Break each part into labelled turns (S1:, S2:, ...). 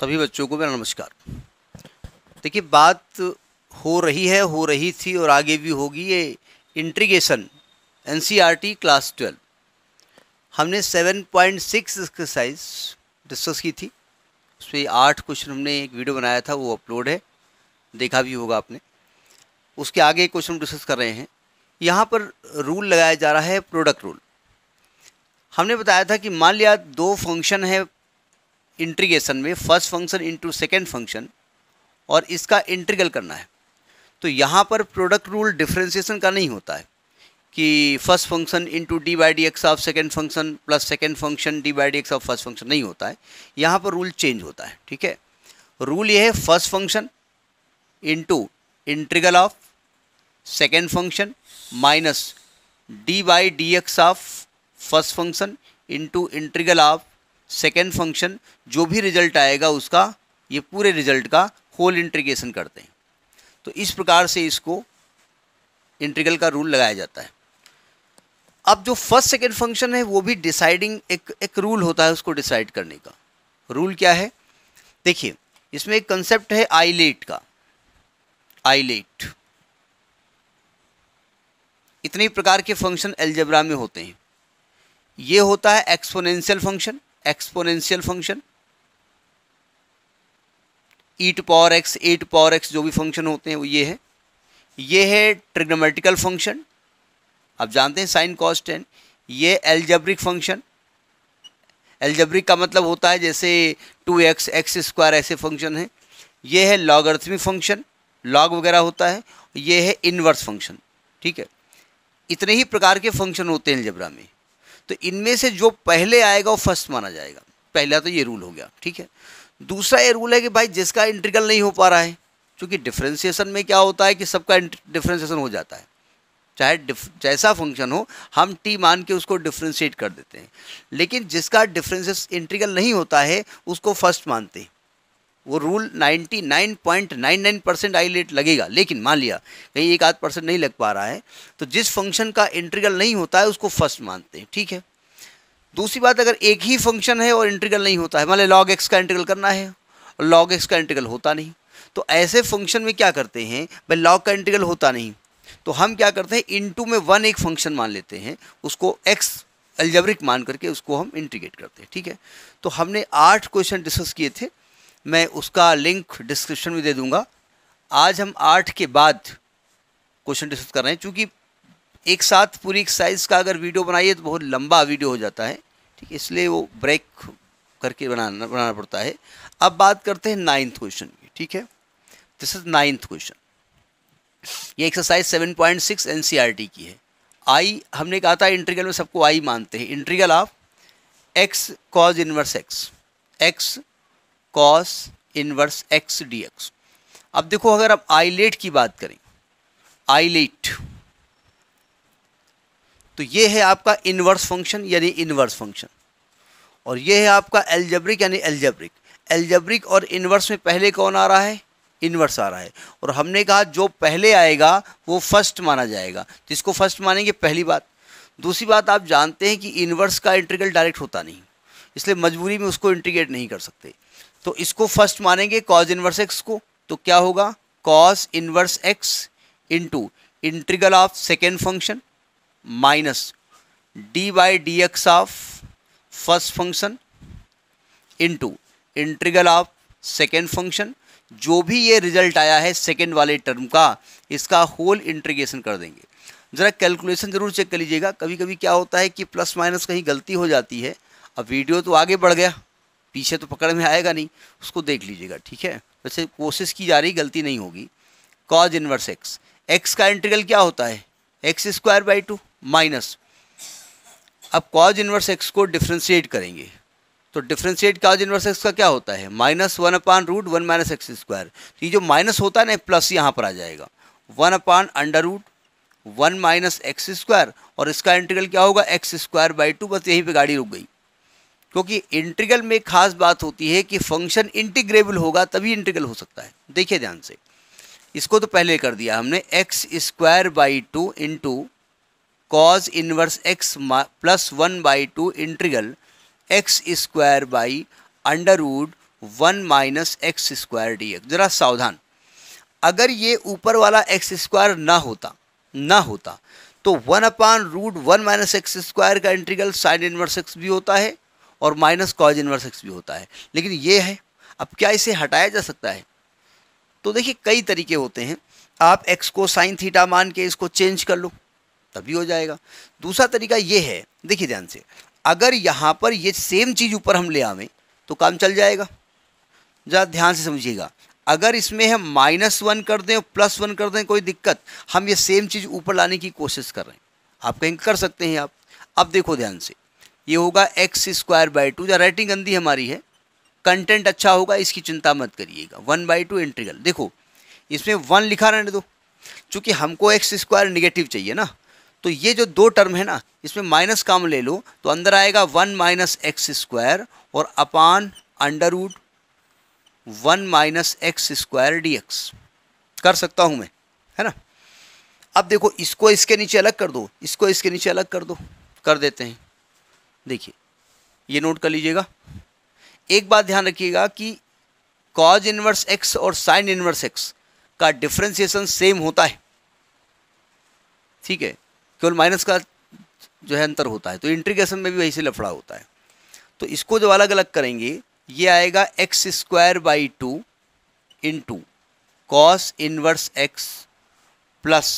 S1: सभी बच्चों को मेरा नमस्कार देखिए बात हो रही है हो रही थी और आगे भी होगी ये इंट्रीगेशन एन क्लास ट्वेल्व हमने 7.6 एक्सरसाइज डिस्कस की थी उसमें आठ क्वेश्चन हमने एक वीडियो बनाया था वो अपलोड है देखा भी होगा आपने उसके आगे क्वेश्चन हम डिस्कस कर रहे हैं यहाँ पर रूल लगाया जा रहा है प्रोडक्ट रूल हमने बताया था कि मान लिया दो फंक्शन है इंट्रीगेशन में first function into second function और इसका इंट्रीगल करना है तो यहाँ पर प्रोडक्ट रूल डिफ्रेंसीसन का नहीं होता है कि first function into D by D x of second function plus second function D by D x of first function नहीं होता है यहाँ पर रूल चेंज होता है ठीक है रूल ये है first function into integral of second function minus d by D x of first function into integral of second function जो भी रिजल्ट आएगा उसका ये पूरे रिजल्ट का होल इंट्रीगेशन करते हैं तो इस प्रकार से इसको इंट्रीगल का रूल लगाया जाता है अब जो फर्स्ट सेकेंड फंक्शन है वो भी डिसाइडिंग एक एक रूल होता है उसको डिसाइड करने का रूल क्या है देखिए इसमें एक कंसेप्ट है आईलेट का आईलेट इतने प्रकार के फंक्शन एल्जेब्रा में होते हैं ये होता है exponential function exponential function e to power x a to power x जो भी फंक्शन होते हैं वो ये है ये है ट्रिग्नोमेटिकल फंक्शन आप जानते हैं साइन कॉस टेन ये एल्जब्रिक फंक्शन एल्जब्रिक का मतलब होता है जैसे टू एक्स एक्स स्क्वायर ऐसे फंक्शन है ये है लॉगर्थमिक फंक्शन लॉग वगैरह होता है ये है इनवर्स फंक्शन ठीक है इतने ही प्रकार के फंक्शन होते हैं एल्जब्रा में तो इनमें से जो पहले आएगा वो फर्स्ट माना जाएगा पहला तो ये रूल हो गया ठीक है दूसरा ये रूल है कि भाई जिसका इंटीग्रल नहीं हो पा रहा है क्योंकि डिफ्रेंसीसन में क्या होता है कि सबका डिफ्रेंसिएशन हो जाता है चाहे जैसा फंक्शन हो हम टी मान के उसको डिफ्रेंशिएट कर देते हैं लेकिन जिसका डिफ्रेंसेस इंटीग्रल नहीं होता है उसको फर्स्ट मानते हैं वो रूल 99.99 परसेंट आई लेट लगेगा लेकिन मान लिया कहीं एक आध परसेंट नहीं लग पा रहा है तो जिस फंक्शन का इंट्रीगल नहीं होता है उसको फर्स्ट मानते हैं ठीक है दूसरी बात अगर एक ही फंक्शन है और इंट्रीगल नहीं होता है मान लिया लॉग एक्स का इंट्रीगल करना है और लॉग एक्स का इंट्रीगल होता नहीं तो ऐसे फंक्शन में क्या करते हैं भाई लॉग का इंटीग्रल होता नहीं तो हम क्या करते हैं इनटू में वन एक फंक्शन मान लेते हैं उसको एक्स एल्जेब्रिक मान करके उसको हम इंटीग्रेट करते हैं ठीक है तो हमने आठ क्वेश्चन डिस्कस किए थे मैं उसका लिंक डिस्क्रिप्शन में दे दूंगा आज हम आठ के बाद क्वेश्चन डिस्कस कर रहे हैं चूँकि एक साथ पूरी एक्सरसाइज का अगर वीडियो बनाइए तो बहुत लंबा वीडियो हो जाता है ठीक है इसलिए वो ब्रेक करके बनाना बनाना पड़ता है अब बात करते हैं नाइन्थ क्वेश्चन की ठीक है दिस इज नाइन्थ क्वेश्चन ये एक्सरसाइज सेवन पॉइंट सिक्स एन की है आई हमने कहा था इंट्रीगल में सबको आई मानते हैं integral of x cos inverse x x cos inverse x d x अब देखो अगर आप आईलेट की बात करें आईलेट तो ये है आपका इनवर्स फंक्शन यानी इनवर्स फंक्शन और ये है आपका एल्जेब्रिक यानी एल्जेब्रिक एल्जेब्रिक और इनवर्स में पहले कौन आ रहा है इनवर्स आ रहा है और हमने कहा जो पहले आएगा वो फर्स्ट माना जाएगा जिसको फर्स्ट मानेंगे पहली बात दूसरी बात आप जानते हैं कि इनवर्स का इंटीग्रल डायरेक्ट होता नहीं इसलिए मजबूरी में उसको इंटीग्रेट नहीं कर सकते तो इसको फर्स्ट मानेंगे कॉज इनवर्स एक्स को तो क्या होगा cos inverse x into integral of second function minus d by D x of first function into integral of second function जो भी ये रिजल्ट आया है सेकेंड वाले टर्म का इसका होल इंट्रीगेशन कर देंगे ज़रा कैलकुलेशन ज़रूर चेक कर लीजिएगा कभी कभी क्या होता है कि प्लस माइनस कहीं गलती हो जाती है अब वीडियो तो आगे बढ़ गया पीछे तो पकड़ में आएगा नहीं उसको देख लीजिएगा ठीक है वैसे कोशिश की जा रही गलती नहीं होगी कॉज इनवर्स एक्स एक्स का इंटीग्रल क्या होता है x square by two minus अब कॉज इनवर्स एक्स को डिफ्रेंशिएट करेंगे तो डिफ्रेंशिएट कॉज इनवर्स एक्स का क्या होता है minus one upon root one minus x square तो ये जो माइनस होता है ना प्लस यहाँ पर आ जाएगा one upon under root one minus x square और इसका इंटीग्रल क्या होगा एक्स स्क्वायर बाई टू बस यहीं पे गाड़ी रुक गई क्योंकि इंटीग्रल में खास बात होती है कि फंक्शन इंटीग्रेबल होगा तभी इंटीग्रल हो सकता है देखिए ध्यान से इसको तो पहले कर दिया हमने x square by two into cos inverse x plus one by two integral x square by under root one minus x square d x ज़रा सावधान अगर ये ऊपर वाला एक्स स्क्वायर ना होता ना होता तो one upon root one minus x square का इंटीग्रल साइन इनवर्स एक्स भी होता है और माइनस कॉज इनवर्स एक्स भी होता है लेकिन ये है अब क्या इसे हटाया जा सकता है तो देखिए कई तरीके होते हैं आप एक्स को साइन थीटा मान के इसको चेंज कर लो तभी हो जाएगा दूसरा तरीका ये है देखिए ध्यान से अगर यहाँ पर ये सेम चीज़ ऊपर हम ले आवें तो काम चल जाएगा ज़रा ध्यान से समझिएगा अगर इसमें हम माइनस वन कर दें और प्लस वन कर दें कोई दिक्कत हम ये सेम चीज़ ऊपर लाने की कोशिश कर रहे हैं आप कहीं कर सकते हैं आप अब देखो ध्यान से ये होगा एक्स स्क्वायर बाई टू या राइटिंग गंदी हमारी है कंटेंट अच्छा होगा इसकी चिंता मत करिएगा वन बाई टू इंटीग्रल देखो इसमें वन लिखा रहने दो चूँकि हमको एक्स स्क्वायर निगेटिव चाहिए ना तो ये जो दो टर्म है ना इसमें माइनस काम ले लो तो अंदर आएगा वन माइनस एक्स स्क्वायर और upon under root one minus x square d x कर सकता हूँ मैं है ना अब देखो इसको इसके नीचे अलग कर दो इसको इसके नीचे अलग कर दो कर देते हैं देखिए ये नोट कर लीजिएगा एक बात ध्यान रखिएगा कि कॉज इनवर्स एक्स और साइन इनवर्स एक्स का डिफ्रेंसिएशन सेम होता है ठीक है केवल माइनस का जो है अंतर होता है तो इंट्रीगेशन में भी वही से लफड़ा होता है तो इसको जब अलग अलग करेंगे ये आएगा x square by two into cos inverse x plus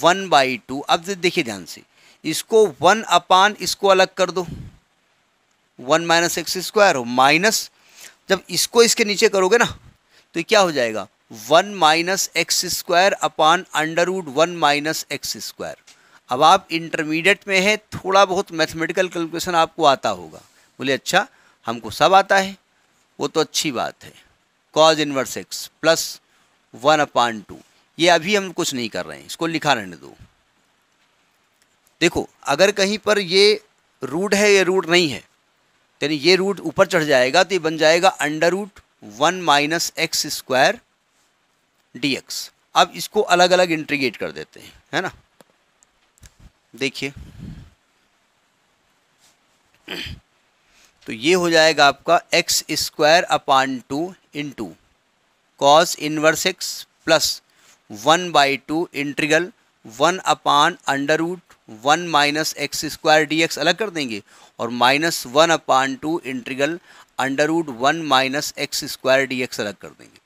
S1: one by two अब देखिए ध्यान से इसको वन अपान इसको अलग कर दो वन माइनस एक्स स्क्वायर हो माइनस जब इसको इसके नीचे करोगे ना तो क्या हो जाएगा one minus x square upon under one minus x square अब आप इंटरमीडिएट में हैं थोड़ा बहुत मैथमेटिकल कैलकुलेशन आपको आता होगा बोले अच्छा हमको सब आता है वो तो अच्छी बात है cos inverse x plus one upon two ये अभी हम कुछ नहीं कर रहे हैं इसको लिखा रहने दो देखो अगर कहीं पर ये रूट है या रूट नहीं है यानी ये रूट ऊपर चढ़ जाएगा तो ये बन जाएगा under root one minus x square d x अब इसको अलग अलग इंट्रीगेट कर देते हैं है ना देखिए तो ये हो जाएगा आपका x square upon two into cos inverse x plus one by two integral one upon under root one minus x square d x अलग कर देंगे और minus one upon two integral under root one minus x square d x अलग कर देंगे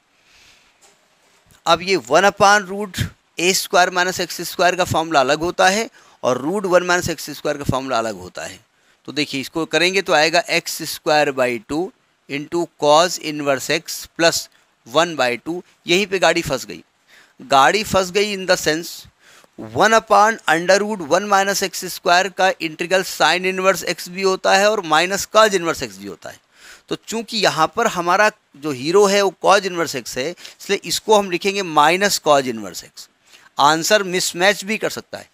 S1: अब ये one upon root a square minus x square का फॉर्मूला अलग होता है और root one minus x square का फॉर्मूला अलग होता है तो देखिए इसको करेंगे तो आएगा x square by two into cos inverse x plus one by two यहीं पर गाड़ी फंस गई गाड़ी फंस गई in the sense one upon under root one minus x square का इंटीग्रल साइन इनवर्स एक्स भी होता है और माइनस कॉज इनवर्स एक्स भी होता है तो चूंकि यहाँ पर हमारा जो हीरो है वो कॉज इनवर्स एक्स है इसलिए इसको हम लिखेंगे minus cos inverse x answer mismatch भी कर सकता है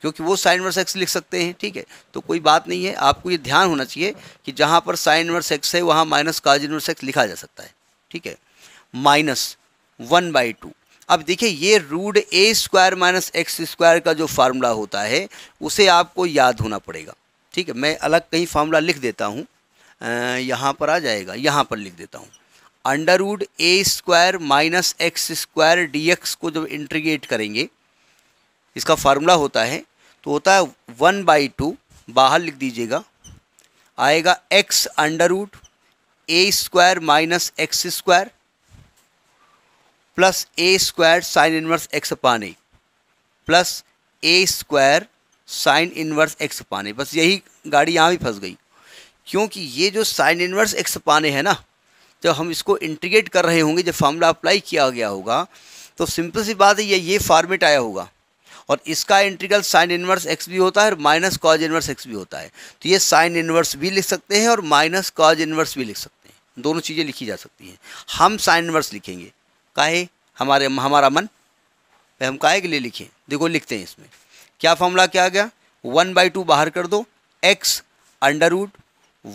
S1: क्योंकि वो साइन इनवर्स एक्स लिख सकते हैं ठीक है तो कोई बात नहीं है आपको ये ध्यान होना चाहिए कि जहाँ पर साइन इनवर्स एक्स है वहाँ माइनस काज इनवर्स एक्स लिखा जा सकता है ठीक है माइनस वन बाई टू अब देखिए ये root a square minus x square का जो फार्मूला होता है उसे आपको याद होना पड़ेगा ठीक है मैं अलग कहीं फार्मूला लिख देता हूँ यहाँ पर आ जाएगा यहाँ पर लिख देता हूँ under root a square minus x square d x को जब इंट्रीगेट करेंगे इसका फार्मूला होता है तो होता है वन बाई टू बाहर लिख दीजिएगा आएगा x under root a square minus x square plus a square sine inverse x upon a plus a square sine inverse x upon a बस यही गाड़ी यहाँ भी फंस गई क्योंकि ये जो sine inverse x upon a है ना जब हम इसको इंटीग्रेट कर रहे होंगे जब फार्मूला अप्लाई किया गया होगा तो सिंपल सी बात है ये ये फॉर्मेट आया होगा और इसका इंटीग्रल साइन इनवर्स एक्स भी होता है और माइनस कॉज इनवर्स एक्स भी होता है तो ये साइन इनवर्स भी लिख सकते हैं और माइनस कॉज इनवर्स भी लिख सकते हैं दोनों चीज़ें लिखी जा सकती हैं हम साइन इनवर्स लिखेंगे काहे हमारे हमारा मन वह हम काहे के लिए लिखें देखो लिखते हैं इसमें क्या फॉर्मूला क्या आ गया वन बाई टू बाहर कर दो x under root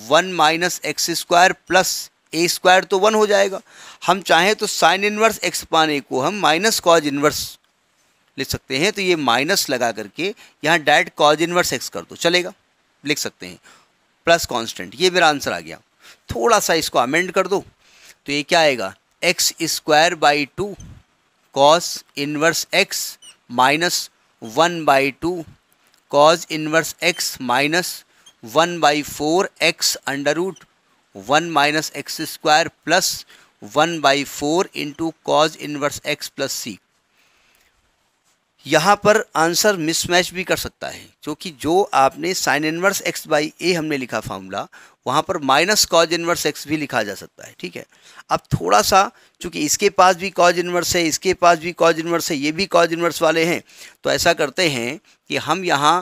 S1: one minus x square plus a square तो वन हो जाएगा हम चाहें तो साइन इन्वर्स एक्स पाने को हम माइनस कॉज इन्वर्स लिख सकते हैं तो ये माइनस लगा करके यहाँ डायरेक्ट कॉज इन्वर्स एक्स कर दो चलेगा लिख सकते हैं प्लस कांस्टेंट ये मेरा आंसर आ गया थोड़ा सा इसको अमेंड कर दो तो ये क्या आएगा x square by 2 cos inverse x minus 1 by 2 cos inverse x minus 1 by 4 x under root 1 minus x square plus 1 by 4 into cos inverse x plus c. यहाँ पर आंसर मिसमैच भी कर सकता है क्योंकि जो आपने sine inverse x by a हमने लिखा फार्मूला वहाँ पर माइनस कॉज इनवर्स एक्स भी लिखा जा सकता है ठीक है अब थोड़ा सा चूंकि इसके पास भी कॉज इनवर्स है इसके पास भी कॉज इनवर्स है ये भी कॉज इनवर्स वाले हैं तो ऐसा करते हैं कि हम यहाँ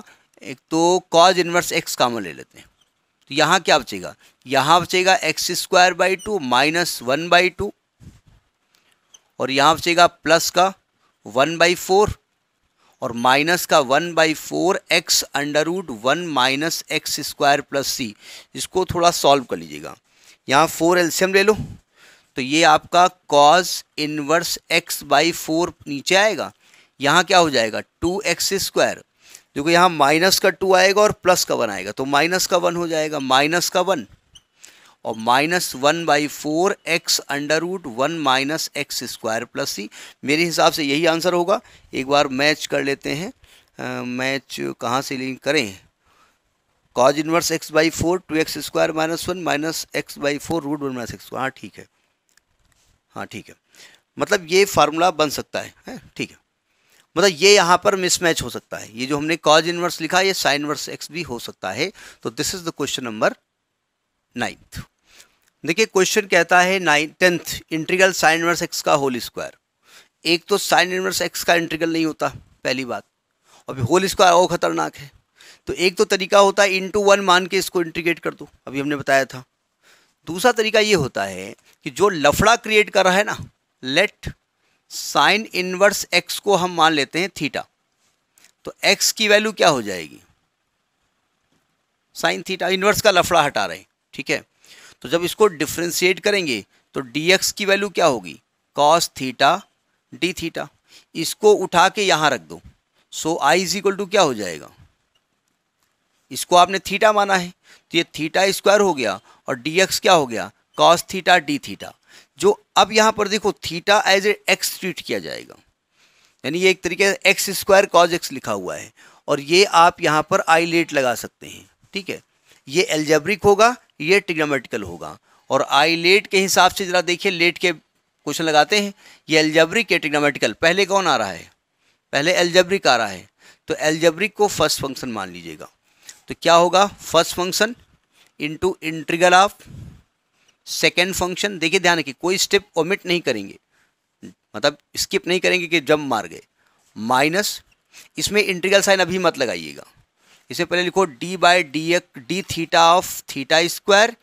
S1: एक तो कॉज इनवर्स एक्स कामन ले लेते हैं तो यहाँ क्या बचेगा यहाँ बचेगा x square by two minus one by two और यहाँ बचेगा प्लस का वन बाई फोर और माइनस का one by four x under root one minus x square plus सी इसको थोड़ा सॉल्व कर लीजिएगा यहाँ फोर एल्शियम ले लो तो ये आपका cos inverse x by four नीचे आएगा यहाँ क्या हो जाएगा टू एक्स स्क्वायर देखो यहाँ माइनस का टू आएगा और प्लस का वन आएगा तो माइनस का वन हो जाएगा माइनस का वन और minus one by four x under root one minus x square plus c मेरे हिसाब से यही आंसर होगा एक बार मैच कर लेते हैं आ, मैच कहाँ से लिंक करें cos inverse x by four two x square minus one minus x by four root one minus x हाँ ठीक है हाँ ठीक है मतलब ये फार्मूला बन सकता है, ठीक है मतलब ये यहाँ पर मिसमैच हो सकता है ये जो हमने कॉज इनवर्स लिखा ये साइन इनवर्स एक्स भी हो सकता है तो this is the question number ninth देखिए क्वेश्चन कहता है nine tenth integral sine inverse x का होल स्क्वायर एक तो साइन इनवर्स एक्स का इंट्रीगल नहीं होता पहली बात और होल स्क्वायर और ख़तरनाक है तो एक तो तरीका होता है इंटू वन मान के इसको इंट्रीगेट कर दो अभी हमने बताया था दूसरा तरीका ये होता है कि जो लफड़ा क्रिएट कर रहा है ना लेट साइन इनवर्स एक्स को हम मान लेते हैं थीटा तो एक्स की वैल्यू क्या हो जाएगी साइन थीटा इनवर्स का लफड़ा हटा रहे हैं ठीक है तो जब इसको डिफ्रेंशिएट करेंगे तो dx की वैल्यू क्या होगी कॉस थीटा डी थीटा इसको उठा के यहाँ रख दो so so, I is equal to क्या हो जाएगा इसको आपने थीटा माना है तो ये थीटा स्क्वायर हो गया और dx क्या हो गया कॉस थीटा डी थीटा जो अब यहाँ पर देखो theta as a x treat किया जाएगा यानी ये एक तरीके से एक्स स्क्वायर कॉज एक्स लिखा हुआ है और ये आप यहाँ पर आई लेट लगा सकते हैं ठीक है ये एल्जेब्रिक होगा ये ट्रिग्नोमेटिकल होगा और आई लेट के हिसाब से ज़रा देखिए लेट के क्वेश्चन लगाते हैं ये एल्जब्रिक है ट्रिग्नोमेटिकल पहले कौन आ रहा है पहले एल्जब्रिक आ रहा है तो एल्जब्रिक को फर्स्ट फंक्शन मान लीजिएगा तो क्या होगा first function into integral of second function देखिए ध्यान रखिए कोई स्टेप ओमिट नहीं करेंगे मतलब स्किप नहीं करेंगे कि जब मार गए माइनस इसमें इंट्रीगल साइन अभी मत लगाइएगा इसे पहले लिखो डी बाई डी एक d theta of theta square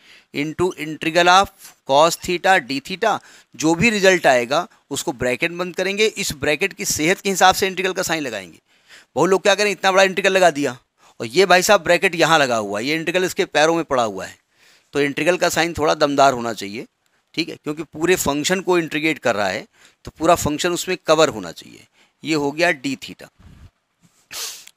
S1: into integral of cos theta d theta जो भी रिजल्ट आएगा उसको ब्रैकेट बंद करेंगे इस ब्रैकेट की सेहत के हिसाब से इंट्रीगल का साइन लगाएंगे बहुत लोग क्या करें इतना बड़ा इंट्रीगल लगा दिया और ये भाई साहब ब्रैकेट यहाँ लगा हुआ है ये इंट्रीगल इसके पैरों में पड़ा हुआ है तो इंट्रीगल का साइन थोड़ा दमदार होना चाहिए ठीक है क्योंकि पूरे फंक्शन को इंट्रीगेट कर रहा है तो पूरा फंक्शन उसमें कवर होना चाहिए ये हो गया डी थीटा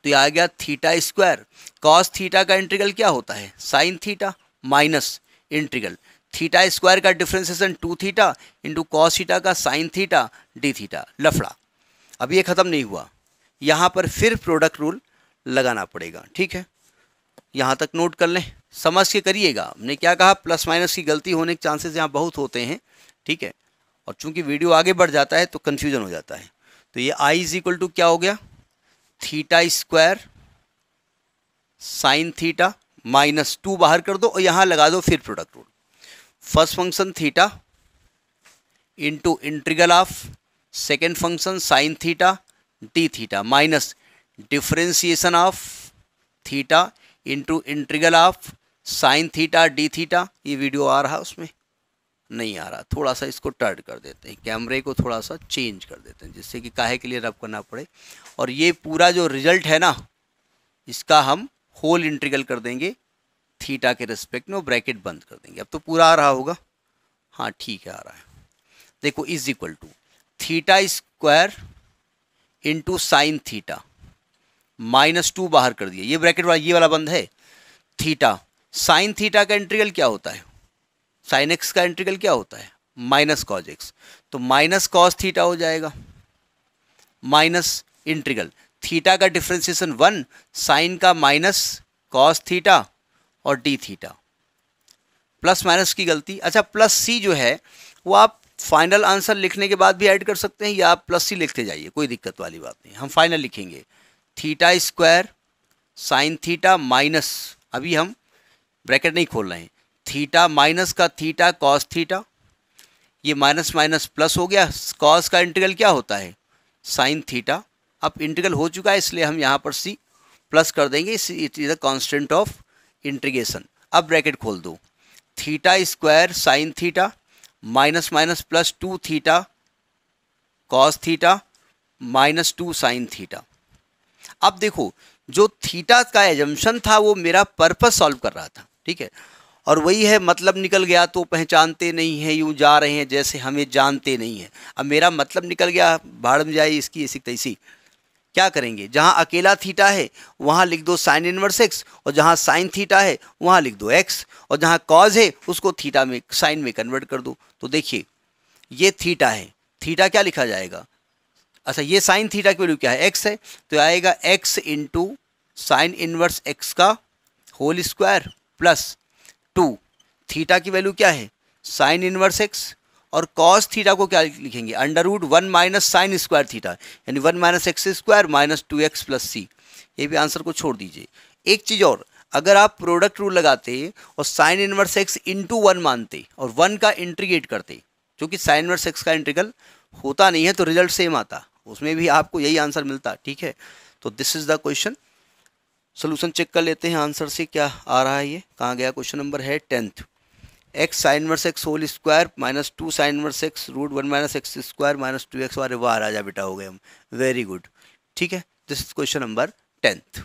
S1: तो ये आ गया थीटा स्क्वायर कॉस थीटा का इंटीग्रल क्या होता है sine theta minus integral theta square का differentiation two theta into cos theta का साइन थीटा डी थीटा लफड़ा अब ये ख़त्म नहीं हुआ यहाँ पर फिर प्रोडक्ट रूल लगाना पड़ेगा ठीक है यहाँ तक नोट कर लें समझ के करिएगा हमने क्या कहा प्लस माइनस की गलती होने के चांसेस यहाँ बहुत होते हैं ठीक है और चूंकि वीडियो आगे बढ़ जाता है तो कन्फ्यूजन हो जाता है तो ये आई इज इक्वल टू क्या हो गया theta square sine theta minus two बाहर कर दो और यहाँ लगा दो फिर product rule first function theta into integral of second function sine theta d theta minus differentiation of theta into integral of sine theta d theta ये video आ रहा है उसमें नहीं आ रहा थोड़ा सा इसको टर्ड कर देते हैं कैमरे को थोड़ा सा चेंज कर देते हैं जिससे कि काहे के लिए रब करना पड़े और ये पूरा जो रिजल्ट है ना इसका हम होल इंट्रीगल कर देंगे थीटा के रिस्पेक्ट में ब्रैकेट बंद कर देंगे अब तो पूरा आ रहा होगा हाँ ठीक है आ रहा है देखो is equal to theta square into sine theta minus two बाहर कर दिया ये ब्रैकेट वाला ये वाला बंद है थीटा साइन थीटा का इंट्रीगल क्या होता है साइन एक्स का इंटीग्रल क्या होता है माइनस कॉज एक्स तो माइनस कॉज थीटा हो जाएगा माइनस इंटीग्रल थीटा का डिफ्रेंसिएशन वन साइन का माइनस कॉस थीटा और डी थीटा प्लस माइनस की गलती अच्छा प्लस सी जो है वो आप फाइनल आंसर लिखने के बाद भी ऐड कर सकते हैं या आप प्लस सी लिखते जाइए कोई दिक्कत वाली बात नहीं हम फाइनल लिखेंगे theta square sine theta minus अभी हम ब्रैकेट नहीं खोल रहे हैं थीटा माइनस का थीटा कॉस थीटा ये माइनस माइनस प्लस हो गया कॉस का इंटीग्रल क्या होता है साइन थीटा अब इंटीग्रल हो चुका है इसलिए हम यहाँ पर सी प्लस कर देंगे it is the constant of integration अब ब्रैकेट खोल दो theta square sine theta minus minus plus two theta cos theta minus two sine theta अब देखो जो थीटा का एजम्पन था वो मेरा पर्पस सॉल्व कर रहा था ठीक है और वही है मतलब निकल गया तो पहचानते नहीं हैं यूँ जा रहे हैं जैसे हमें जानते नहीं हैं अब मेरा मतलब निकल गया भाड़ में जाए इसकी ऐसी तैसी क्या करेंगे जहाँ अकेला थीटा है वहाँ लिख दो साइन इनवर्स एक्स और जहाँ साइन थीटा है वहाँ लिख दो एक्स और जहाँ कॉज है उसको थीटा में साइन में कन्वर्ट कर दो तो देखिए ये थीटा है थीटा क्या लिखा जाएगा अच्छा ये साइन थीटा की वैल्यू क्या है एक्स है तो आएगा x into sine inverse x का whole square plus two theta की वैल्यू क्या है साइन इनवर्स एक्स और कॉस थीटा को क्या लिखेंगे under root one minus sine square theta यानी one minus x square minus two x plus c ये भी आंसर को छोड़ दीजिए एक चीज़ और अगर आप प्रोडक्ट रूल लगाते और sine inverse x into one मानते और वन का इंट्रीगेट करते जो कि साइन इनवर्स एक्स का इंट्रीगल होता नहीं है तो रिजल्ट सेम आता उसमें भी आपको यही आंसर मिलता ठीक है तो this is the question solution check कर लेते हैं आंसर से क्या आ रहा है ये कहाँ गया क्वेश्चन नंबर है tenth x sine inverse x whole square minus two sine inverse x root one minus x square minus two x वाले वाह राजा बेटा हो गए हम वेरी गुड ठीक है this is question number tenth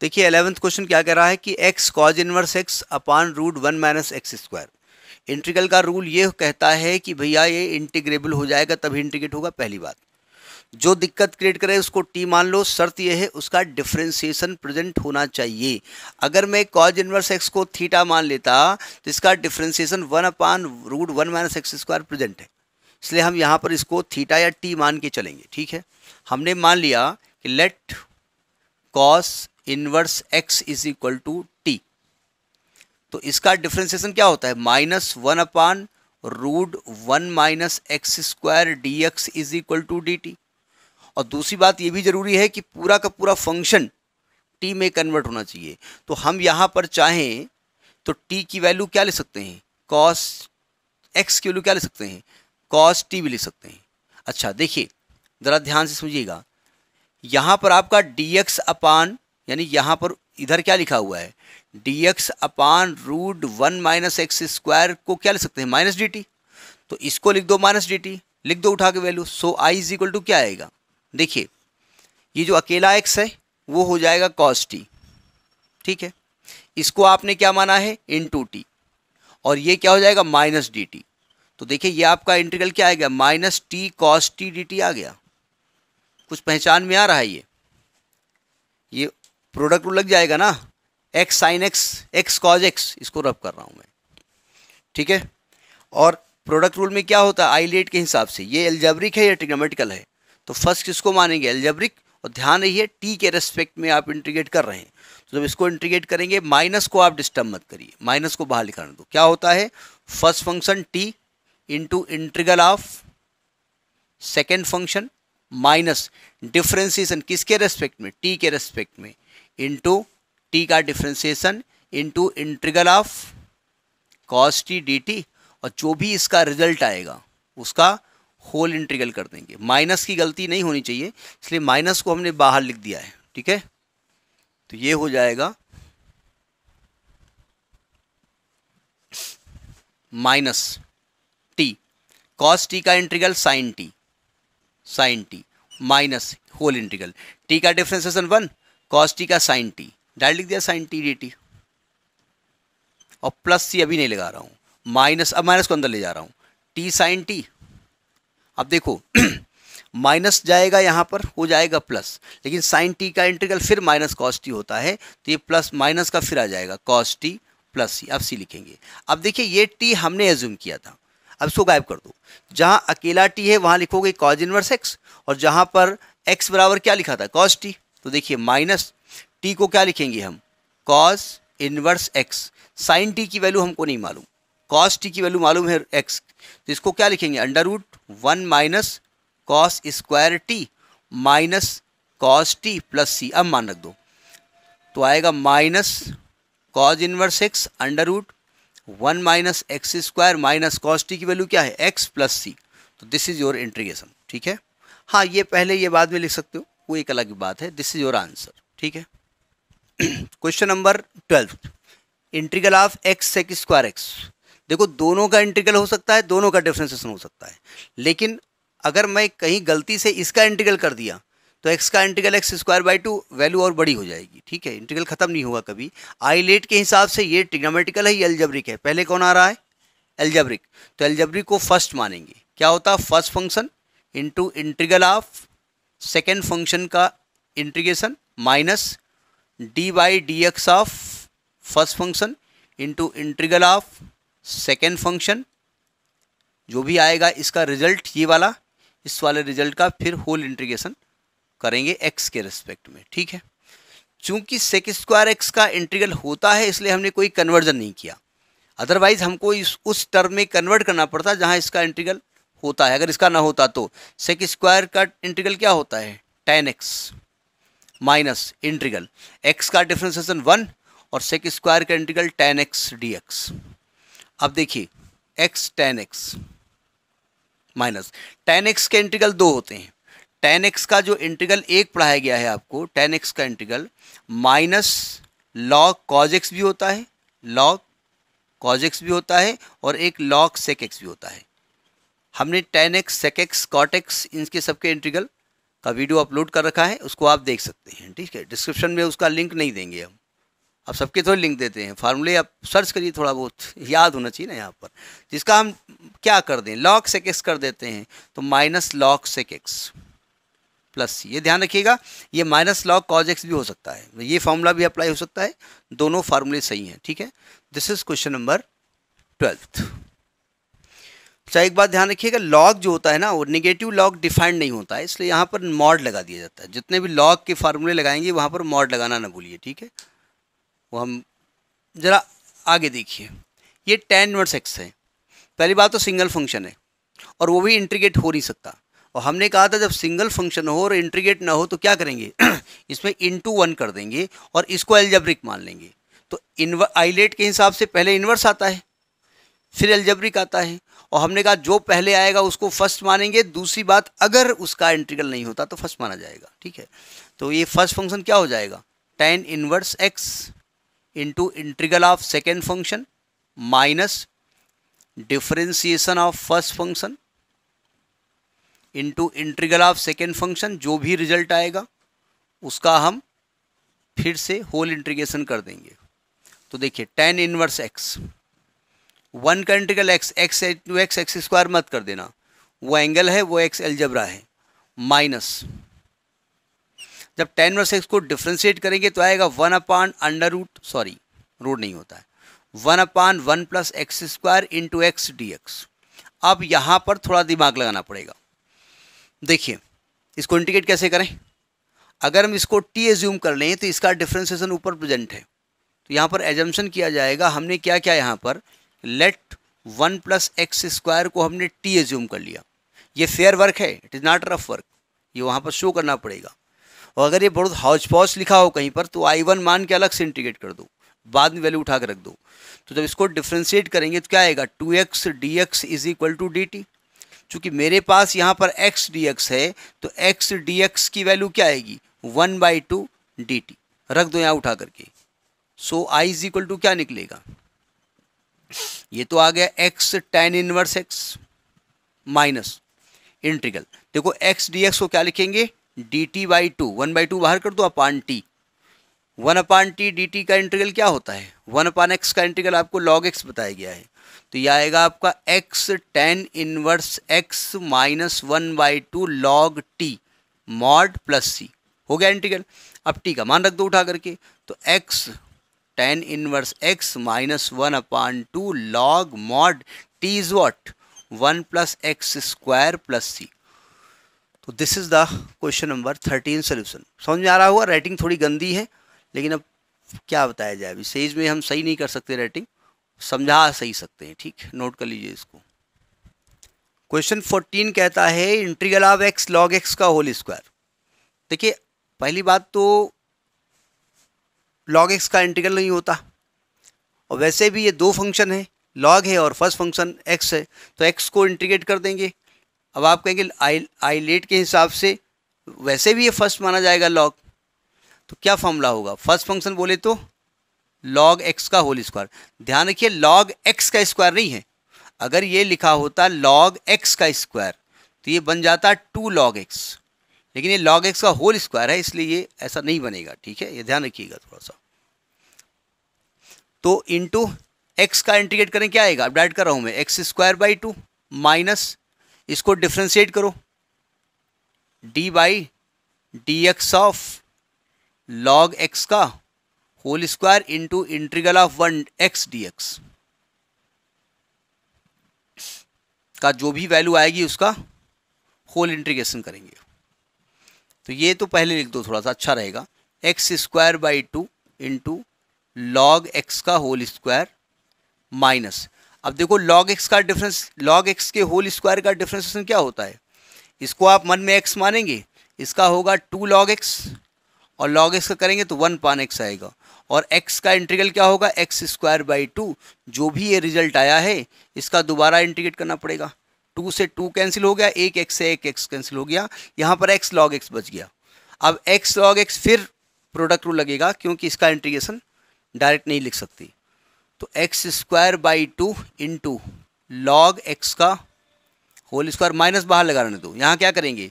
S1: देखिए अलेवंथ क्वेश्चन क्या कह रहा है कि x cos inverse x upon root one minus x square integral का रूल ये कहता है कि भैया ये इंटीग्रेबल हो जाएगा तभी इंटीग्रेट होगा पहली बात जो दिक्कत क्रिएट करे उसको टी मान लो शर्त यह है उसका डिफ्रेंसिएशन प्रेजेंट होना चाहिए अगर मैं कॉज इनवर्स एक्स को थीटा मान लेता तो इसका differentiation one upon root one minus x square present है इसलिए हम यहाँ पर इसको थीटा या टी मान के चलेंगे ठीक है हमने मान लिया कि let cos inverse x is equal to t तो इसका डिफ्रेंसिएशन क्या होता है minus one upon root one minus x square d x is equal to d t और दूसरी बात ये भी ज़रूरी है कि पूरा का पूरा फंक्शन टी में कन्वर्ट होना चाहिए तो हम यहाँ पर चाहें तो टी की वैल्यू क्या ले सकते हैं कॉस एक्स की वैल्यू क्या ले सकते हैं कॉस टी भी ले सकते हैं अच्छा देखिए ज़रा ध्यान से समझिएगा यहाँ पर आपका डी एक्स अपान यानी यहाँ पर इधर क्या लिखा हुआ है d x upon root one minus x square को क्या ले सकते हैं माइनस डी टी तो इसको लिख दो माइनस डी टी लिख दो उठा के value so I is equal to क्या आएगा देखिए ये जो अकेला एक्स है वो हो जाएगा कॉस टी ठीक है इसको आपने क्या माना है इन टू टी और ये क्या हो जाएगा माइनस डी टी तो देखिए ये आपका इंटीग्रल क्या आएगा minus t cos t d t आ गया कुछ पहचान में आ रहा है ये ये प्रोडक्ट लग जाएगा ना x sine x x cos x इसको रब कर रहा हूँ मैं ठीक है और प्रोडक्ट रूल में क्या होता है आई लेट के हिसाब से ये एल्जेब्रिक है या ट्रिग्नोमेटिकल है तो फर्स्ट किसको मानेंगे एल्जेब्रिक और ध्यान रहिए टी के रेस्पेक्ट में आप इंट्रीगेट कर रहे हैं तो जब इसको इंट्रीगेट करेंगे माइनस को आप डिस्टर्ब मत करिए माइनस को बाहर लिखा दो क्या होता है first function t into integral of second function minus differentiation किसके रेस्पेक्ट में टी के रेस्पेक्ट में इंटू टी का differentiation into integral of cos t d t और जो भी इसका रिजल्ट आएगा उसका होल इंटीग्रल कर देंगे माइनस की गलती नहीं होनी चाहिए इसलिए माइनस को हमने बाहर लिख दिया है ठीक है तो ये हो जाएगा माइनस टी कॉस टी का integral sine t sine t minus whole integral t का डिफ्रेंसिएशन वन कॉस टी का साइन टी डायरेक्ट लिख दिया साइन टी डी टी और प्लस सी अभी नहीं लगा रहा हूँ माइनस अब माइनस को अंदर ले जा रहा हूँ टी साइन टी अब देखो माइनस जाएगा यहाँ पर हो जाएगा प्लस लेकिन साइन टी का इंटीग्रल फिर माइनस कॉस टी होता है तो ये प्लस माइनस का फिर आ जाएगा कॉस टी प्लस सी अब सी लिखेंगे अब देखिए ये टी हमने एज्यूम किया था अब इसको गायब कर दो जहाँ अकेला टी है वहाँ लिखोगे कॉज इनवर्स एक्स और जहाँ पर एक्स बराबर क्या लिखा था कॉस टी तो देखिए माइनस टी को क्या लिखेंगे हम cos inverse x sine t की वैल्यू हमको नहीं मालूम कॉस टी की वैल्यू मालूम है एक्स तो इसको क्या लिखेंगे under root one minus cos square t minus cos t plus C अब मान रख दो तो आएगा minus cos inverse x under root one minus x square minus cos t की वैल्यू क्या है एक्स प्लस सी तो दिस इज़ योर इंट्रीगेशन ठीक है हाँ ये पहले ये बाद में लिख सकते हो वो एक अलग बात है दिस इज़ योर आंसर ठीक है question number twelfth integral of x sec square x देखो दोनों का इंटीग्रल हो सकता है दोनों का डिफ्रेंसेशन हो सकता है लेकिन अगर मैं कहीं गलती से इसका इंटीग्रल कर दिया तो एक्स का integral x square by two value और बड़ी हो जाएगी ठीक है इंटीग्रल खत्म नहीं होगा कभी आई लेट के हिसाब से ये ट्रिग्नोमेटिकल है ये एल्जब्रिक है पहले कौन आ रहा है एल्जब्रिक तो एल्जब्रिक को फर्स्ट मानेंगे क्या होता है first function into integral of second function का integration minus d by D x of first function into integral of second function जो भी आएगा इसका रिजल्ट ये वाला इस वाले रिजल्ट का फिर होल इंटीग्रेशन करेंगे एक्स के रिस्पेक्ट में ठीक है चूंकि सेक स्क्वायर एक्स का इंटीग्रल होता है इसलिए हमने कोई कन्वर्जन नहीं किया अदरवाइज हमको इस उस टर्म में कन्वर्ट करना पड़ता जहां इसका इंटीग्रल होता है अगर इसका ना होता तो सेक स्क्वायर का इंटीग्रल क्या होता है tan x minus integral x का डिफ्रेंसिएशन वन और सेक स्क्वायर का integral tan x d x अब देखिए x tan x minus tan x के इंटीग्रल दो होते हैं टेन एक्स का जो इंटीग्रल एक पढ़ाया गया है आपको टेन एक्स का integral minus log cos x भी होता है लॉग कॉज एक्स भी होता है और एक लॉग सेक एक्स भी होता है हमने tan x sec x cot x इनके सबके इंटीग्रल का वीडियो अपलोड कर रखा है उसको आप देख सकते हैं ठीक है डिस्क्रिप्शन में उसका लिंक नहीं देंगे हम आप सबके थोड़े लिंक देते हैं फार्मूले आप सर्च करिए थोड़ा बहुत याद होना चाहिए ना यहाँ पर जिसका हम क्या कर दें लॉक सेक एक्स कर देते हैं तो minus log sec x plus ये ध्यान रखिएगा ये माइनस लॉक कॉज एक्स भी हो सकता है ये फार्मूला भी अप्लाई हो सकता है दोनों फार्मूले सही हैं ठीक है this is question number twelfth अच्छा एक बात ध्यान रखिएगा लॉग जो होता है ना वो निगेटिव लॉग डिफाइंड नहीं होता है इसलिए यहाँ पर मॉड लगा दिया जाता है जितने भी लॉग के फार्मूले लगाएंगे वहाँ पर मॉड लगाना ना भूलिए ठीक है वो हम ज़रा आगे देखिए ये टेन वर्स एक्स है पहली बात तो सिंगल फंक्शन है और वो भी इंट्रीगेट हो नहीं सकता और हमने कहा था जब सिंगल फंक्शन हो और इंट्रीगेट ना हो तो क्या करेंगे इसमें इंटू वन कर देंगे और इसको एल्जब्रिक मान लेंगे तो इनवर आईलेट के हिसाब से पहले इन्वर्स आता है फिर एल्जब्रिक आता है और हमने कहा जो पहले आएगा उसको फर्स्ट मानेंगे दूसरी बात अगर उसका इंट्रीगल नहीं होता तो फर्स्ट माना जाएगा ठीक है तो ये फर्स्ट फंक्शन क्या हो जाएगा tan inverse x into integral of second function minus differentiation of first function into integral of second function जो भी रिजल्ट आएगा उसका हम फिर से होल इंट्रीगेशन कर देंगे तो देखिए टेन इनवर्स एक्स वन का integral x x x x square मत कर देना वो एंगल है वो एक्स एल्जबरा है माइनस जब टेन वर्स एक्स को डिफ्रेंशिएट करेंगे तो आएगा one upon under root sorry root नहीं होता है one upon one plus x square into x d x अब यहाँ पर थोड़ा दिमाग लगाना पड़ेगा देखिए इसको इंटीग्रेट कैसे करें अगर हम इसको टी एज्यूम कर लें तो इसका डिफ्रेंसिएशन ऊपर प्रेजेंट है तो यहाँ पर एजम्पन किया जाएगा हमने क्या क्या यहाँ पर let one plus x square को हमने टी एज्यूम कर लिया ये फेयर वर्क है it is not rough work ये वहाँ पर शो करना पड़ेगा और अगर ये बहुत हाउस पॉस लिखा हो कहीं पर तो आई वन मान के अलग से इंटीग्रेट कर दो बाद में वैल्यू उठा के रख दो तो जब इसको डिफ्रेंशिएट करेंगे तो क्या आएगा two x d x is equal to d t चूँकि मेरे पास यहाँ पर एक्स डी एक्स है तो एक्स डी एक्स की वैल्यू क्या आएगी one by two d t रख दो यहाँ उठा करके so I is equal to क्या निकलेगा ये तो आ गया x tan inverse x minus integral देखो एक्स डी एक्स को क्या लिखेंगे d t by two one by two बाहर कर दो upon t one upon t d t का इंटीग्रल क्या होता है वन अपान एक्स का इंटीग्रल आपको लॉग एक्स बताया गया है तो यह आएगा आपका x tan inverse x minus one by two log t mod plus C हो गया इंटीग्रल अब टी का मान रख दो उठा करके तो x tan inverse x minus one upon two log mod t is what one plus x square plus सी तो this is the question number thirteen solution समझ में आ रहा होगा राइटिंग थोड़ी गंदी है लेकिन अब क्या बताया जाए अभी सेज में हम सही नहीं कर सकते राइटिंग समझा सही सकते हैं ठीक नोट कर लीजिए इसको क्वेश्चन फोर्टीन कहता है integral of x log x का होल स्क्वायर देखिए पहली बात तो लॉग एक्स का इंटीग्रल नहीं होता और वैसे भी ये दो फंक्शन है लॉग है और फर्स्ट फंक्शन एक्स है तो एक्स को इंटीग्रेट कर देंगे अब आप कहेंगे आई लेट के हिसाब से वैसे भी ये फर्स्ट माना जाएगा लॉग तो क्या फॉर्मूला होगा फर्स्ट फंक्शन बोले तो लॉग एक्स का होल स्क्वायर ध्यान रखिए लॉग एक्स का स्क्वायर नहीं है अगर ये लिखा होता लॉग एक्स का स्क्वायर तो ये बन जाता टू लॉग एक्स लेकिन ये लॉग एक्स का होल स्क्वायर है इसलिए ये ऐसा नहीं बनेगा ठीक है ये ध्यान रखिएगा थोड़ा सा तो इंटू एक्स का इंटीग्रेट करें क्या आएगा अब डाइट कर रहा हूँ मैं x square by two minus इसको डिफ्रेंशिएट करो d by D x of log x का whole square into integral of one x d x का जो भी वैल्यू आएगी उसका होल इंट्रीगेशन करेंगे तो ये तो पहले लिख दो थोड़ा सा अच्छा रहेगा x square by two into log x का होल स्क्वायर माइनस अब देखो लॉग एक्स का डिफरेंस लॉग एक्स के होल स्क्वायर का डिफ्रेंसिएशन क्या होता है इसको आप मन में एक्स मानेंगे इसका होगा टू लॉग एक्स और लॉग एक्स का करेंगे तो वन पान एक्स आएगा और एक्स का इंटीग्रल क्या होगा एक्स स्क्वायर बाई टू जो भी ये रिजल्ट आया है इसका दोबारा इंटीग्रेट करना पड़ेगा टू से टू कैंसिल हो गया एक एक्स से एक एक्स कैंसिल हो गया यहाँ पर एक्स लॉग एक्स बच गया अब एक्स लॉग एक्स फिर प्रोडक्ट रूल लगेगा क्योंकि इसका इंटीग्रेशन डायरेक्ट नहीं लिख सकती तो x square by two into log x का होल स्क्वायर माइनस बाहर लगाने दो यहाँ क्या करेंगे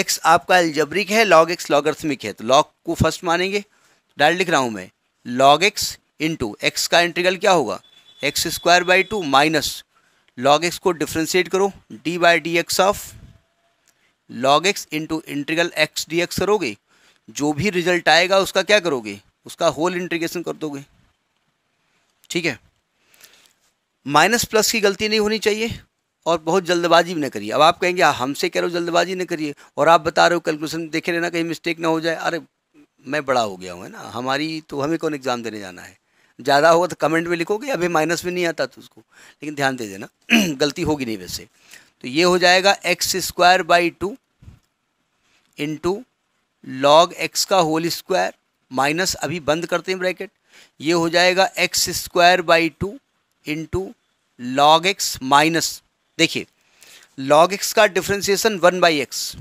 S1: एक्स आपका एल्जब्रिक है लॉग एक्स लॉगर्थमिक है तो लॉग को फर्स्ट मानेंगे डायरेक्ट लिख रहा हूँ मैं लॉग एक्स इंटू एक्स का इंटीग्रल क्या होगा x square by two minus log x को डिफ्रेंशिएट करो d by D x of log x into integral x d x करोगे जो भी रिजल्ट आएगा उसका क्या करोगे उसका होल इंटीग्रेशन कर दोगे ठीक है माइनस प्लस की गलती नहीं होनी चाहिए और बहुत जल्दबाजी भी ना करिए अब आप कहेंगे हाँ, हमसे कह रहे हो जल्दबाजी ना करिए और आप बता रहे हो कैलकुलेशन देखे रहना कहीं मिस्टेक ना हो जाए अरे मैं बड़ा हो गया हूँ है ना हमारी तो हमें कौन एग्ज़ाम देने जाना है ज़्यादा होगा तो कमेंट में लिखोगे अभी माइनस में नहीं आता तो उसको लेकिन ध्यान दे देना गलती होगी नहीं वैसे तो ये हो जाएगा x square by two into log x का होल स्क्वायर माइनस अभी बंद करते हैं ब्रैकेट ये हो जाएगा x square by two into log x minus देखिए लॉग एक्स का differentiation one by x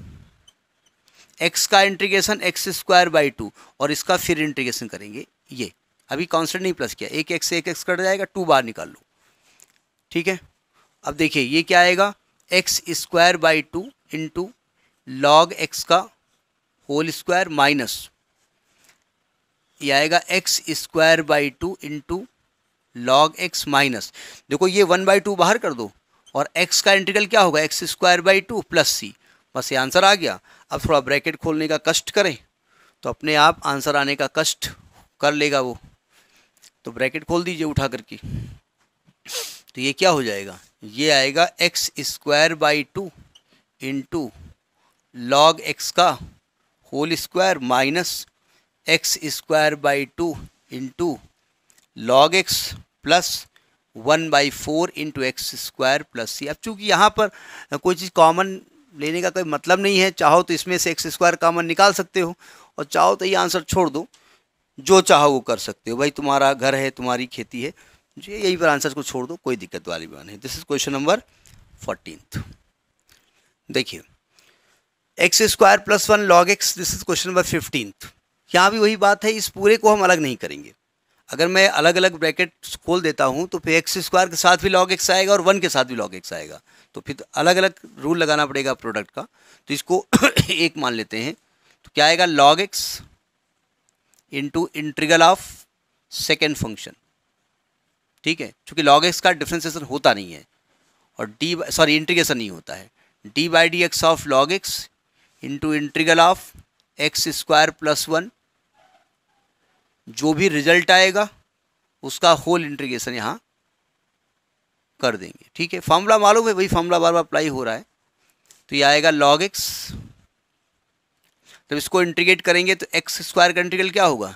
S1: x का integration x square by two और इसका फिर इंटीग्रेशन करेंगे ये अभी कांस्टेंट नहीं प्लस किया एक एक्स से एक एक्स कट जाएगा टू बार निकाल लो ठीक है अब देखिए ये क्या आएगा x square by two into log x का होल स्क्वायर माइनस ये आएगा x square by two into log x minus देखो ये वन बाई टू बाहर कर दो और एक्स का इंटीग्रल क्या होगा x square by two plus C बस ये आंसर आ गया अब थोड़ा ब्रैकेट खोलने का कष्ट करें तो अपने आप आंसर आने का कष्ट कर लेगा वो तो ब्रैकेट खोल दीजिए उठा करके तो ये क्या हो जाएगा ये आएगा x square by two into log x का whole square minus x square by two into log x plus one by four into x square plus C अब चूंकि यहाँ पर कोई चीज़ कॉमन लेने का कोई मतलब नहीं है चाहो तो इसमें से एक्स स्क्वायर कॉमन निकाल सकते हो और चाहो तो ये आंसर छोड़ दो जो चाहो वो कर सकते हो भाई तुम्हारा घर है तुम्हारी खेती है जी यही पर आंसर को छोड़ दो कोई दिक्कत वाली बात नहीं this is question number fourteen देखिए x square plus one log x this is question number fifteenth यहाँ भी वही बात है इस पूरे को हम अलग नहीं करेंगे अगर मैं अलग अलग ब्रैकेट खोल देता हूँ तो फिर एक्स स्क्वायर के साथ भी लॉग एक्स आएगा और वन के साथ भी लॉग एक्स आएगा तो फिर अलग अलग रूल लगाना पड़ेगा प्रोडक्ट का तो इसको एक मान लेते हैं तो क्या आएगा log x into integral of second function ठीक है चूँकि लॉग एक्स का डिफ्रेंसिएशन होता नहीं है और डी सॉरी इंट्रीगेशन नहीं होता है d by D x of log x into integral of x square plus one जो भी रिजल्ट आएगा उसका होल इंट्रीगेशन यहाँ कर देंगे ठीक है फॉर्मूला मालूम है वही फॉर्मूला बार बार अप्लाई हो रहा है तो ये आएगा लॉग एक्स जब इसको इंटीग्रेट करेंगे तो एक्स स्क्वायर का इंटीग्रल क्या होगा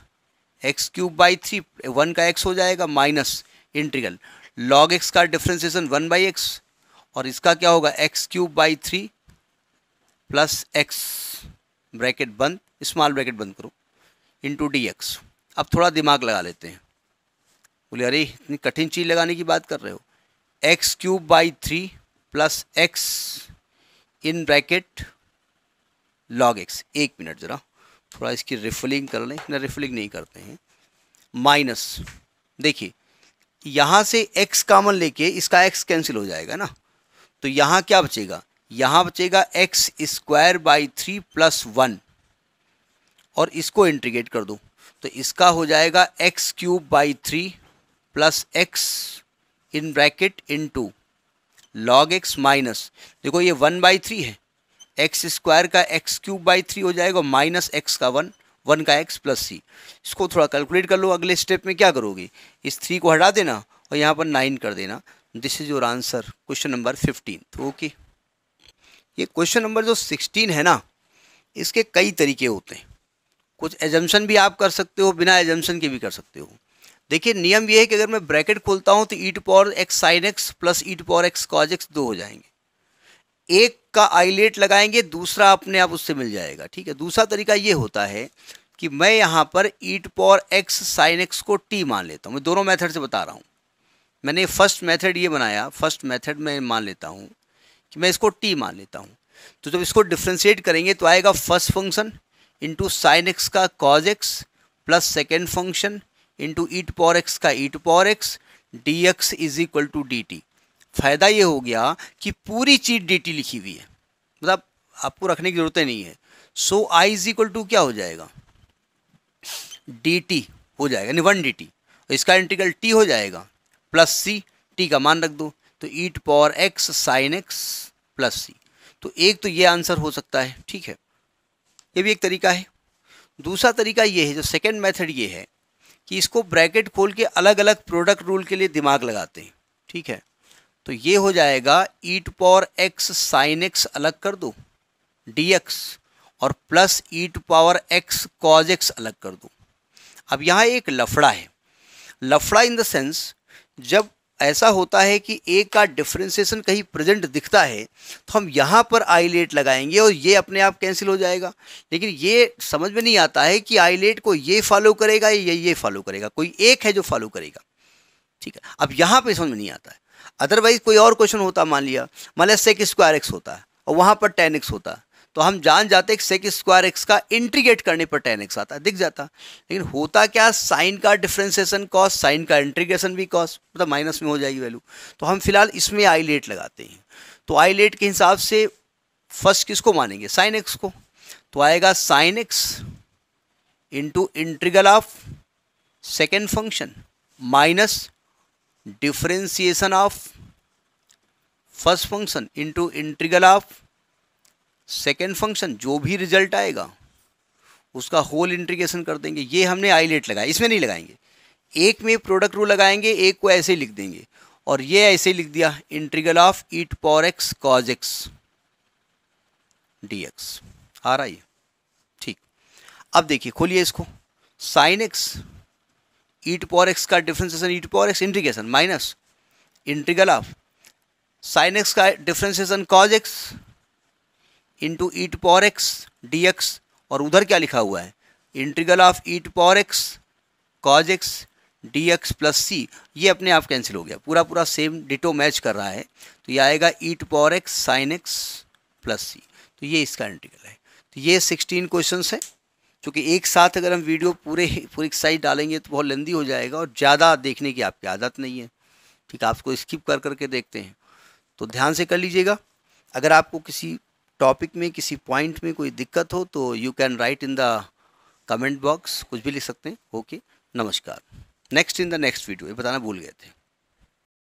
S1: x cube by three one का एक्स हो जाएगा माइनस इंटीग्रल लॉग एक्स का डिफ्रेंसिएशन वन बाई एक्स और इसका क्या होगा x cube by three plus x bracket बंद स्मॉल ब्रैकेट बंद करो इंटू डी एक्स अब थोड़ा दिमाग लगा लेते हैं बोले अरे इतनी कठिन चीज़ लगाने की बात कर रहे हो x cube by three plus x in bracket log x एक मिनट ज़रा थोड़ा इसकी रिफलिंग कर लें ना रिफलिंग नहीं करते हैं माइनस देखिए यहाँ से एक्स कामन लेके इसका एक्स कैंसिल हो जाएगा ना तो यहाँ क्या बचेगा यहाँ बचेगा x square by three plus one और इसको इंटीग्रेट कर दो तो इसका हो जाएगा x cube by three plus x in bracket into log x minus देखो ये वन बाई थ्री है एक्स स्क्वायर का एक्स क्यूब बाई थ्री हो जाएगा माइनस एक्स का वन वन का एक्स प्लस सी इसको थोड़ा कैलकुलेट कर लो अगले स्टेप में क्या करोगे इस थ्री को हटा देना और यहाँ पर नाइन कर देना this is your answer question number fifteen तो ओके ये क्वेश्चन नंबर जो सिक्सटीन है ना इसके कई तरीके होते हैं कुछ एजम्सन भी आप कर सकते हो बिना एजम्सन के भी कर सकते हो देखिए नियम ये है कि अगर मैं ब्रैकेट खोलता हूँ तो e to power x sine x plus e to power x cos x दो हो जाएंगे एक का आईलेट लगाएंगे दूसरा अपने आप उससे मिल जाएगा ठीक है दूसरा तरीका ये होता है कि मैं यहाँ पर e to power x sine x को टी मान लेता हूँ मैं दोनों मैथड से बता रहा हूँ मैंने फर्स्ट मैथड ये बनाया फर्स्ट मैथड मैं मान लेता हूँ कि मैं इसको टी मान लेता हूँ तो जब इसको डिफ्रेंशिएट करेंगे तो आएगा first function into sine x का cos x plus second function into e to power x का e to power x d x is equal to d t फ़ायदा ये हो गया कि पूरी चीज़ डी टी लिखी हुई है मतलब आपको रखने की ज़रूरत नहीं है so I is equal to क्या हो जाएगा डी टी हो जाएगा यानी वन डी टी इसका इंटीग्रल टी हो जाएगा प्लस सी टी का मान रख दो तो e to power x sine x plus सी तो एक तो ये आंसर हो सकता है ठीक है ये भी एक तरीका है दूसरा तरीका ये है जो सेकेंड मैथड ये है कि इसको ब्रैकेट खोल के अलग अलग प्रोडक्ट रूल के लिए दिमाग लगाते हैं ठीक है तो ये हो जाएगा e to power x sine x अलग कर दो डी एक्स और plus e to power x cos x अलग कर दो अब यहाँ एक लफड़ा है लफड़ा इन द सेंस जब ऐसा होता है कि ए का डिफ्रेंसिएशन कहीं प्रेजेंट दिखता है तो हम यहाँ पर आईलेट लगाएंगे और ये अपने आप कैंसिल हो जाएगा लेकिन ये समझ में नहीं आता है कि आईलेट को ये फॉलो करेगा या ये ये फॉलो करेगा कोई एक है जो फॉलो करेगा ठीक है अब यहाँ पे समझ में नहीं आता है अदरवाइज कोई और क्वेश्चन होता मान लिया मान लिया सेक स्क्वायर एक्स होता है और वहाँ पर टेन एक्स होता है तो हम जान जाते सेक स्क्वायर एक्स का इंट्रीगेट करने पर टेन एक्स आता दिख जाता लेकिन होता क्या साइन का डिफ्रेंसिएशन कॉस साइन का इंट्रीगेशन भी कॉस मतलब माइनस में हो जाएगी वैल्यू तो हम फिलहाल इसमें आई लेट लगाते हैं तो आई लेट के हिसाब से फर्स्ट किसको मानेंगे साइन एक्स को तो आएगा sine x into integral of second function minus differentiation of first function into integral of second function जो भी रिजल्ट आएगा उसका होल इंटीग्रेशन कर देंगे ये हमने आईलेट लगाया इसमें नहीं लगाएंगे एक में प्रोडक्ट रूल लगाएंगे एक को ऐसे लिख देंगे और ये ऐसे लिख दिया integral of e to power x cos x d x आ रहा है ठीक अब देखिए खोलिए इसको sine x e to power x का differentiation e to power x integration minus integral of sine x का differentiation cos x into e to power x d x और उधर क्या लिखा हुआ है integral of e to power x cos x d x plus c ये अपने आप कैंसिल हो गया पूरा पूरा सेम डिटो मैच कर रहा है तो ये आएगा e to power x sine x plus सी तो ये इसका इंटीग्रल है तो ये सिक्सटीन क्वेश्चंस है क्योंकि एक साथ अगर हम वीडियो पूरे पूरी साइड डालेंगे तो बहुत लेंदी हो जाएगा और ज़्यादा देखने की आपकी आदत नहीं है ठीक है आपको स्किप कर करके देखते हैं तो ध्यान से कर लीजिएगा अगर आपको किसी टॉपिक में किसी पॉइंट में कोई दिक्कत हो तो you can write in the comment box कुछ भी लिख सकते हैं ओके नमस्कार next in the next video ये बताना भूल गए थे